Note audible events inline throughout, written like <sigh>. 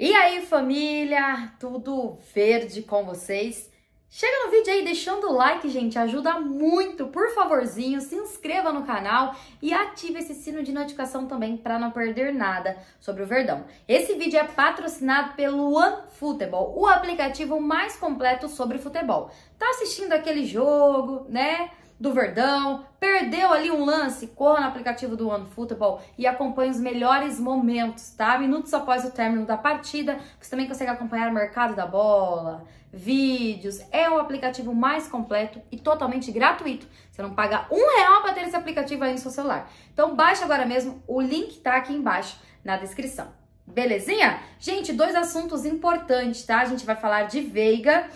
E aí, família? Tudo verde com vocês? Chega no vídeo aí deixando o like, gente, ajuda muito. Por favorzinho, se inscreva no canal e ative esse sino de notificação também para não perder nada sobre o Verdão. Esse vídeo é patrocinado pelo OneFootball, o aplicativo mais completo sobre futebol. Tá assistindo aquele jogo, né? do Verdão, perdeu ali um lance, corra no aplicativo do Football e acompanhe os melhores momentos, tá? Minutos após o término da partida, você também consegue acompanhar o mercado da bola, vídeos. É o aplicativo mais completo e totalmente gratuito. Você não paga um real para ter esse aplicativo aí no seu celular. Então baixa agora mesmo, o link tá aqui embaixo na descrição. Belezinha? Gente, dois assuntos importantes, tá? A gente vai falar de Veiga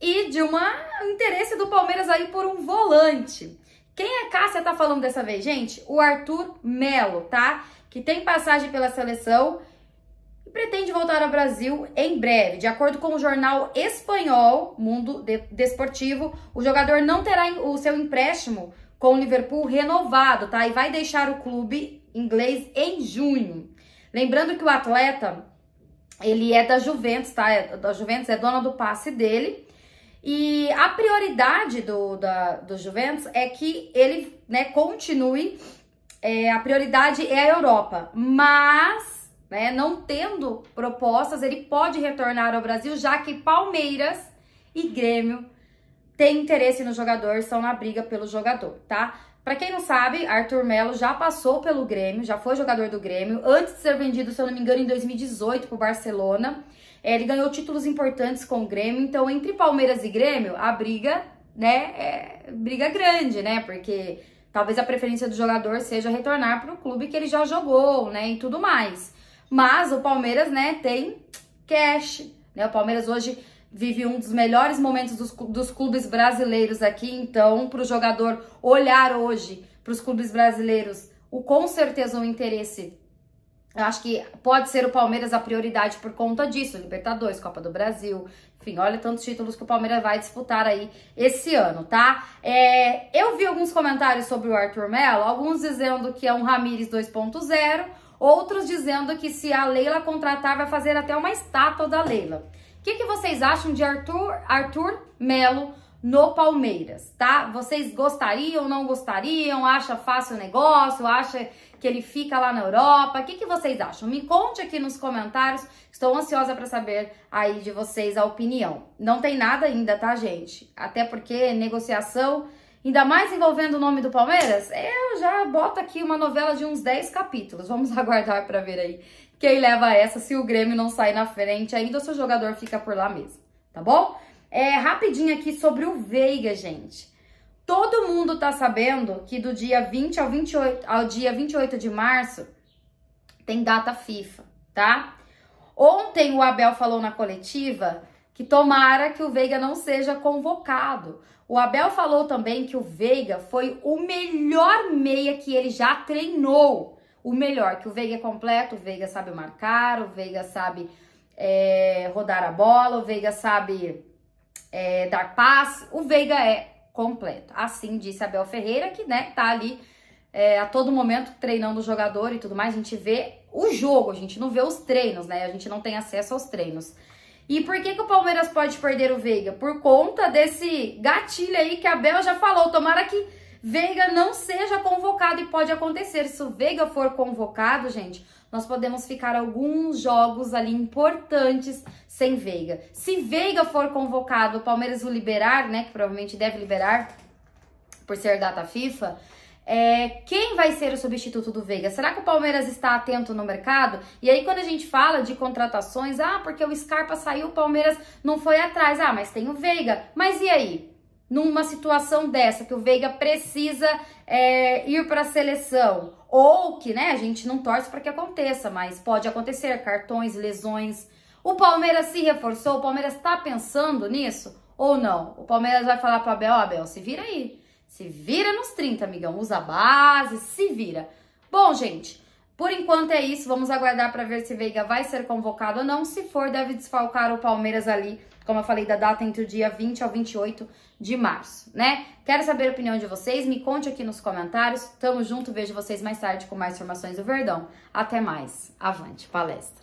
e de uma interesse do Palmeiras aí por um volante. Quem é Cássia tá falando dessa vez, gente? O Arthur Melo, tá? Que tem passagem pela seleção e pretende voltar ao Brasil em breve. De acordo com o jornal espanhol Mundo Desportivo, o jogador não terá o seu empréstimo com o Liverpool renovado, tá? E vai deixar o clube inglês em junho. Lembrando que o atleta, ele é da Juventus, tá? É da Juventus, é dona do passe dele. E a prioridade do, da, do Juventus é que ele né, continue. É, a prioridade é a Europa, mas né, não tendo propostas, ele pode retornar ao Brasil, já que Palmeiras e Grêmio têm interesse no jogador, são na briga pelo jogador, tá? Para quem não sabe, Arthur Melo já passou pelo Grêmio, já foi jogador do Grêmio, antes de ser vendido, se eu não me engano, em 2018 para o Barcelona. É, ele ganhou títulos importantes com o Grêmio, então entre Palmeiras e Grêmio, a briga, né, é briga grande, né? Porque talvez a preferência do jogador seja retornar para o clube que ele já jogou, né, e tudo mais. Mas o Palmeiras, né, tem cash, né? O Palmeiras hoje vive um dos melhores momentos dos, dos clubes brasileiros aqui. Então, para o jogador olhar hoje para os clubes brasileiros, o, com certeza o um interesse. Eu acho que pode ser o Palmeiras a prioridade por conta disso. Libertadores, Copa do Brasil, enfim, olha tantos títulos que o Palmeiras vai disputar aí esse ano, tá? É, eu vi alguns comentários sobre o Arthur Mello, alguns dizendo que é um Ramires 2.0, outros dizendo que se a Leila contratar vai fazer até uma estátua da Leila. O que, que vocês acham de Arthur, Arthur Melo no Palmeiras, tá? Vocês gostariam, não gostariam? Acha fácil o negócio? Acha que ele fica lá na Europa? O que, que vocês acham? Me conte aqui nos comentários. Estou ansiosa para saber aí de vocês a opinião. Não tem nada ainda, tá, gente? Até porque negociação ainda mais envolvendo o nome do Palmeiras, eu já boto aqui uma novela de uns 10 capítulos. Vamos <laughs> aguardar para ver aí quem leva essa, se o Grêmio não sair na frente ainda ou se o jogador fica por lá mesmo, tá bom? É, rapidinho aqui sobre o Veiga, gente. Todo mundo tá sabendo que do dia 20 ao, 28, ao dia 28 de março tem data FIFA, tá? Ontem o Abel falou na coletiva que tomara que o Veiga não seja convocado. O Abel falou também que o Veiga foi o melhor meia que ele já treinou. O melhor, que o Veiga é completo, o Veiga sabe marcar, o Veiga sabe é, rodar a bola, o Veiga sabe é, dar passe, o Veiga é completo. Assim disse Abel Ferreira, que né, tá ali é, a todo momento treinando o jogador e tudo mais. A gente vê o jogo, a gente não vê os treinos, né? A gente não tem acesso aos treinos. E por que, que o Palmeiras pode perder o Veiga? Por conta desse gatilho aí que a Bel já falou. Tomara que Veiga não seja convocado e pode acontecer. Se o Veiga for convocado, gente, nós podemos ficar alguns jogos ali importantes sem Veiga. Se Veiga for convocado, o Palmeiras o liberar, né, que provavelmente deve liberar por ser data FIFA, é, quem vai ser o substituto do Veiga? Será que o Palmeiras está atento no mercado? E aí, quando a gente fala de contratações, ah, porque o Scarpa saiu, o Palmeiras não foi atrás. Ah, mas tem o Veiga. Mas e aí? Numa situação dessa, que o Veiga precisa é, ir para a seleção, ou que, né, a gente não torce para que aconteça, mas pode acontecer cartões, lesões. O Palmeiras se reforçou, o Palmeiras está pensando nisso ou não? O Palmeiras vai falar para o Abel, Abel, se vira aí. Se vira nos 30, amigão. Usa a base, se vira. Bom, gente, por enquanto é isso. Vamos aguardar para ver se Veiga vai ser convocado ou não. Se for, deve desfalcar o Palmeiras ali, como eu falei, da data entre o dia 20 ao 28 de março, né? Quero saber a opinião de vocês. Me conte aqui nos comentários. Tamo junto. Vejo vocês mais tarde com mais informações do Verdão. Até mais. Avante, palestra.